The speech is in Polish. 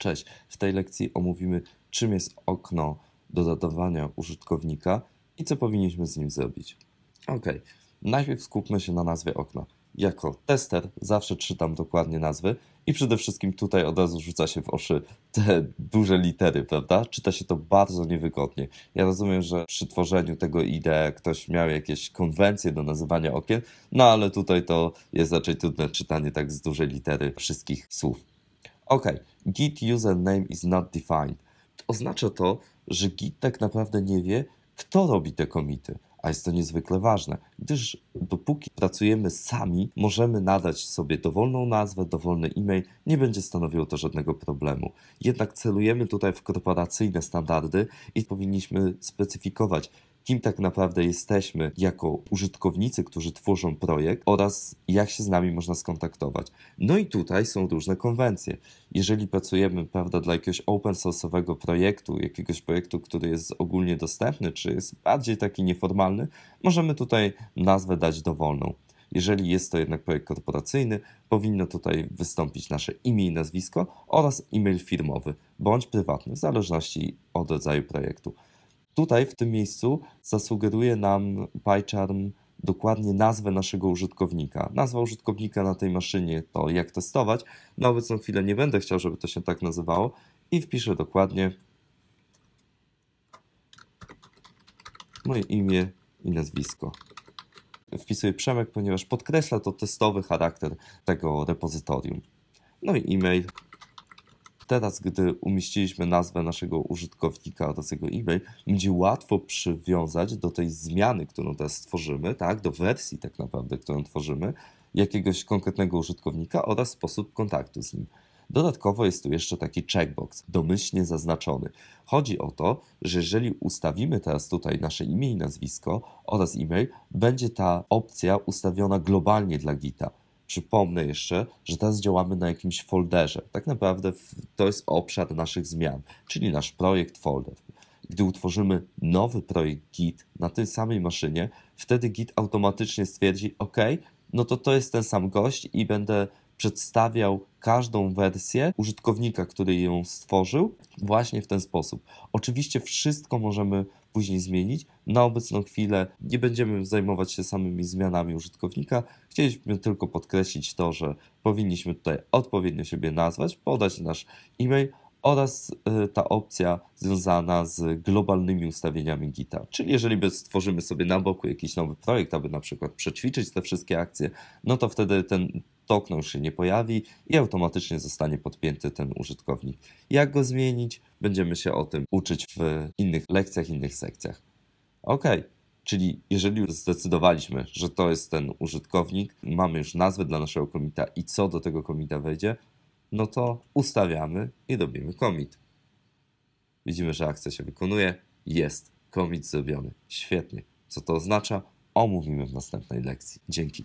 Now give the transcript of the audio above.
Cześć! W tej lekcji omówimy, czym jest okno do użytkownika i co powinniśmy z nim zrobić. Ok, najpierw skupmy się na nazwie okna. Jako tester zawsze czytam dokładnie nazwy i przede wszystkim tutaj od razu rzuca się w oszy te duże litery, prawda? Czyta się to bardzo niewygodnie. Ja rozumiem, że przy tworzeniu tego IDE ktoś miał jakieś konwencje do nazywania okien, no ale tutaj to jest raczej trudne czytanie tak z dużej litery wszystkich słów. Ok, git username is not defined. Oznacza to, że git tak naprawdę nie wie, kto robi te komity. A jest to niezwykle ważne, gdyż dopóki pracujemy sami, możemy nadać sobie dowolną nazwę, dowolny e-mail, nie będzie stanowiło to żadnego problemu. Jednak celujemy tutaj w korporacyjne standardy i powinniśmy specyfikować, kim tak naprawdę jesteśmy jako użytkownicy, którzy tworzą projekt oraz jak się z nami można skontaktować. No i tutaj są różne konwencje. Jeżeli pracujemy prawda, dla jakiegoś open source'owego projektu, jakiegoś projektu, który jest ogólnie dostępny, czy jest bardziej taki nieformalny, możemy tutaj nazwę dać dowolną. Jeżeli jest to jednak projekt korporacyjny, powinno tutaj wystąpić nasze imię i nazwisko oraz e-mail firmowy bądź prywatny, w zależności od rodzaju projektu. Tutaj, w tym miejscu, zasugeruje nam PyCharm dokładnie nazwę naszego użytkownika. Nazwa użytkownika na tej maszynie to jak testować. Na obecną chwilę nie będę chciał, żeby to się tak nazywało i wpiszę dokładnie moje imię i nazwisko. Wpisuję Przemek, ponieważ podkreśla to testowy charakter tego repozytorium. No i e-mail teraz, gdy umieściliśmy nazwę naszego użytkownika oraz jego e-mail, będzie łatwo przywiązać do tej zmiany, którą teraz stworzymy, tak, do wersji tak naprawdę, którą tworzymy, jakiegoś konkretnego użytkownika oraz sposób kontaktu z nim. Dodatkowo jest tu jeszcze taki checkbox, domyślnie zaznaczony. Chodzi o to, że jeżeli ustawimy teraz tutaj nasze imię i nazwisko oraz e-mail, będzie ta opcja ustawiona globalnie dla Gita. Przypomnę jeszcze, że teraz działamy na jakimś folderze. Tak naprawdę to jest obszar naszych zmian, czyli nasz projekt folder. Gdy utworzymy nowy projekt Git na tej samej maszynie, wtedy Git automatycznie stwierdzi: OK, no to to jest ten sam gość i będę przedstawiał każdą wersję użytkownika, który ją stworzył, właśnie w ten sposób. Oczywiście wszystko możemy później zmienić. Na obecną chwilę nie będziemy zajmować się samymi zmianami użytkownika. Chcieliśmy tylko podkreślić to, że powinniśmy tutaj odpowiednio siebie nazwać, podać nasz e-mail oraz e, ta opcja związana z globalnymi ustawieniami Gita. Czyli jeżeli stworzymy sobie na boku jakiś nowy projekt, aby na przykład przećwiczyć te wszystkie akcje, no to wtedy ten tokną się nie pojawi i automatycznie zostanie podpięty ten użytkownik. Jak go zmienić? Będziemy się o tym uczyć w innych lekcjach, innych sekcjach. Ok, czyli jeżeli już zdecydowaliśmy, że to jest ten użytkownik, mamy już nazwę dla naszego komita i co do tego komita wejdzie, no to ustawiamy i robimy commit. Widzimy, że akcja się wykonuje. Jest commit zrobiony. Świetnie. Co to oznacza? Omówimy w następnej lekcji. Dzięki.